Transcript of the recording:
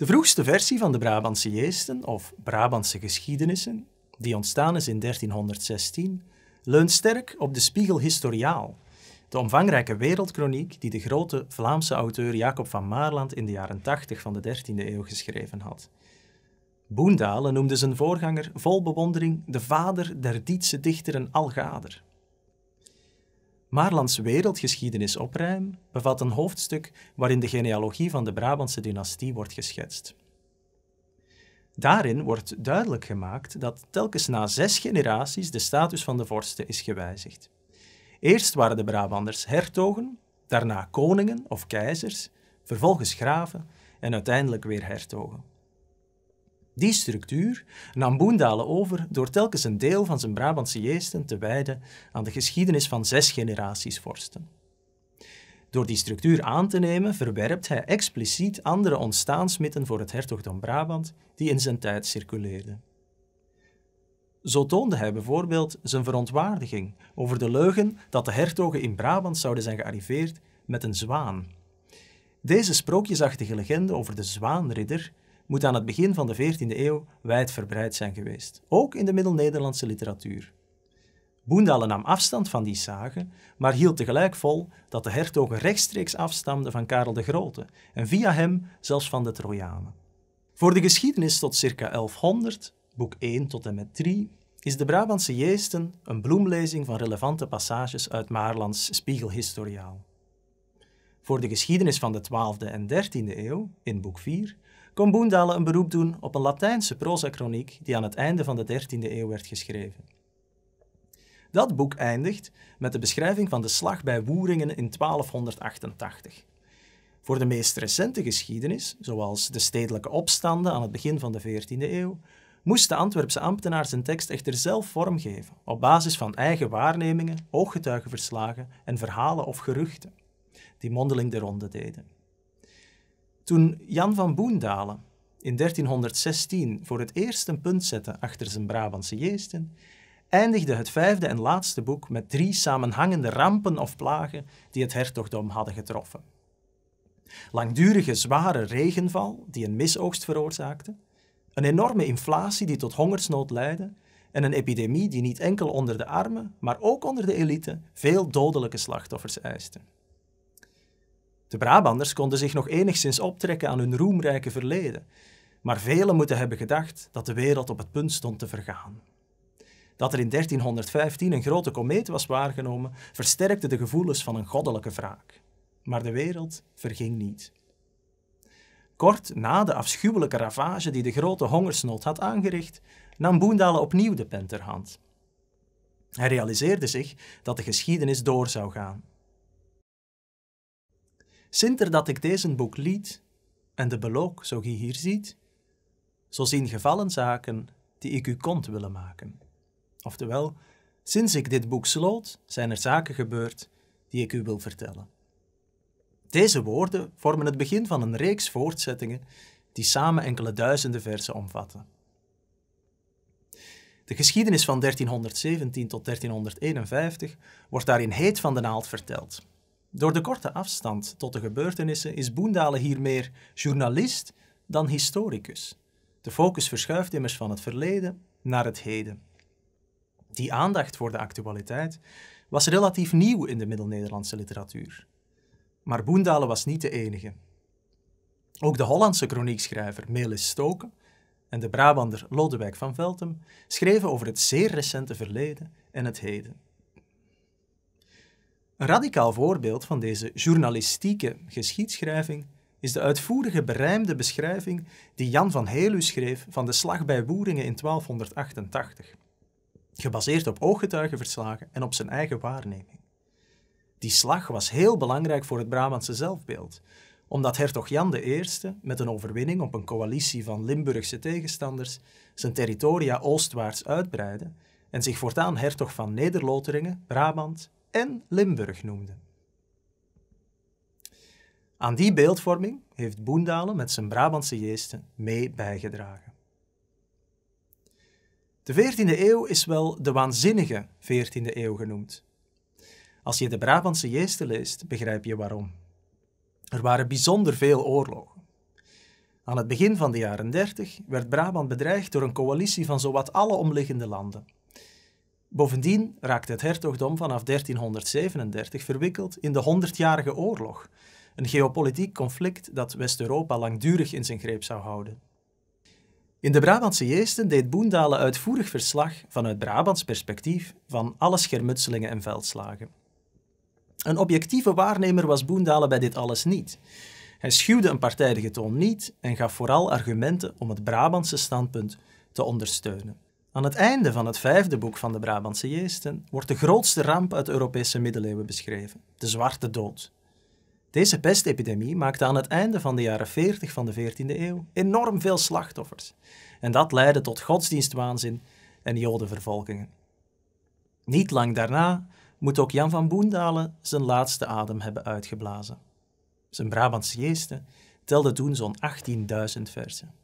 De vroegste versie van de Brabantse geesten of Brabantse geschiedenissen, die ontstaan is in 1316, leunt sterk op de Spiegel Historiaal, de omvangrijke wereldkroniek die de grote Vlaamse auteur Jacob van Maarland in de jaren 80 van de 13e eeuw geschreven had. Boendalen noemde zijn voorganger vol bewondering de vader der Dietse dichteren Algader. Maarlands wereldgeschiedenis opruim bevat een hoofdstuk waarin de genealogie van de Brabantse dynastie wordt geschetst. Daarin wordt duidelijk gemaakt dat telkens na zes generaties de status van de vorsten is gewijzigd. Eerst waren de Brabanders hertogen, daarna koningen of keizers, vervolgens graven en uiteindelijk weer hertogen. Die structuur nam Boendalen over door telkens een deel van zijn Brabantse jeesten te wijden aan de geschiedenis van zes generaties vorsten. Door die structuur aan te nemen verwerpt hij expliciet andere ontstaansmitten voor het hertogdom Brabant die in zijn tijd circuleerden. Zo toonde hij bijvoorbeeld zijn verontwaardiging over de leugen dat de hertogen in Brabant zouden zijn gearriveerd met een zwaan. Deze sprookjesachtige legende over de zwaanridder moet aan het begin van de 14e eeuw wijdverbreid zijn geweest, ook in de Middel-Nederlandse literatuur. Boendalen nam afstand van die sagen, maar hield tegelijk vol dat de hertogen rechtstreeks afstamden van Karel de Grote en via hem zelfs van de Trojanen. Voor de geschiedenis tot circa 1100, boek 1 tot en met 3, is de Brabantse Jeesten een bloemlezing van relevante passages uit Maarlands Spiegelhistoriaal. Voor de geschiedenis van de 12e en 13e eeuw, in boek 4, kon Boendalen een beroep doen op een Latijnse prozakroniek die aan het einde van de 13e eeuw werd geschreven. Dat boek eindigt met de beschrijving van de slag bij Woeringen in 1288. Voor de meest recente geschiedenis, zoals de stedelijke opstanden aan het begin van de 14e eeuw, moest de Antwerpse ambtenaar zijn tekst echter zelf vormgeven, op basis van eigen waarnemingen, ooggetuigenverslagen en verhalen of geruchten, die mondeling de ronde deden. Toen Jan van Boendalen in 1316 voor het eerst een punt zette achter zijn Brabantse Jeesten, eindigde het vijfde en laatste boek met drie samenhangende rampen of plagen die het hertogdom hadden getroffen. Langdurige zware regenval die een misoogst veroorzaakte, een enorme inflatie die tot hongersnood leidde en een epidemie die niet enkel onder de armen, maar ook onder de elite veel dodelijke slachtoffers eiste. De Brabanders konden zich nog enigszins optrekken aan hun roemrijke verleden, maar velen moeten hebben gedacht dat de wereld op het punt stond te vergaan. Dat er in 1315 een grote komeet was waargenomen, versterkte de gevoelens van een goddelijke wraak. Maar de wereld verging niet. Kort na de afschuwelijke ravage die de grote hongersnood had aangericht, nam Boendalen opnieuw de pen ter hand. Hij realiseerde zich dat de geschiedenis door zou gaan Sinter dat ik deze boek liet en de belook, zo gij hier ziet, zo zien gevallen zaken die ik u kont willen maken. Oftewel, sinds ik dit boek sloot, zijn er zaken gebeurd die ik u wil vertellen. Deze woorden vormen het begin van een reeks voortzettingen die samen enkele duizenden versen omvatten. De geschiedenis van 1317 tot 1351 wordt daarin heet van de naald verteld. Door de korte afstand tot de gebeurtenissen is Boendalen hier meer journalist dan historicus. De focus verschuift immers van het verleden naar het heden. Die aandacht voor de actualiteit was relatief nieuw in de Middel-Nederlandse literatuur. Maar Boendalen was niet de enige. Ook de Hollandse kroniekschrijver Melis Stoken en de Brabander Lodewijk van Veltem schreven over het zeer recente verleden en het heden. Een radicaal voorbeeld van deze journalistieke geschiedschrijving is de uitvoerige berijmde beschrijving die Jan van Helu schreef van de slag bij Woeringen in 1288, gebaseerd op ooggetuigenverslagen en op zijn eigen waarneming. Die slag was heel belangrijk voor het Brabantse zelfbeeld, omdat hertog Jan I met een overwinning op een coalitie van Limburgse tegenstanders zijn territoria oostwaarts uitbreidde en zich voortaan hertog van Nederloteringen, Brabant en Limburg noemde. Aan die beeldvorming heeft Boendalen met zijn Brabantse geesten mee bijgedragen. De 14e eeuw is wel de waanzinnige 14e eeuw genoemd. Als je de Brabantse geesten leest, begrijp je waarom. Er waren bijzonder veel oorlogen. Aan het begin van de jaren 30 werd Brabant bedreigd door een coalitie van zowat alle omliggende landen. Bovendien raakte het hertogdom vanaf 1337 verwikkeld in de Honderdjarige Oorlog, een geopolitiek conflict dat West-Europa langdurig in zijn greep zou houden. In de Brabantse Jeesten deed Boendalen uitvoerig verslag vanuit Brabants perspectief van alle schermutselingen en veldslagen. Een objectieve waarnemer was Boendalen bij dit alles niet. Hij schuwde een partijdige toon niet en gaf vooral argumenten om het Brabantse standpunt te ondersteunen. Aan het einde van het vijfde boek van de Brabantse Jeesten wordt de grootste ramp uit de Europese middeleeuwen beschreven, de Zwarte Dood. Deze pestepidemie maakte aan het einde van de jaren 40 van de 14e eeuw enorm veel slachtoffers. En dat leidde tot godsdienstwaanzin en jodenvervolgingen. Niet lang daarna moet ook Jan van Boendalen zijn laatste adem hebben uitgeblazen. Zijn Brabantse Jeesten telde toen zo'n 18.000 versen.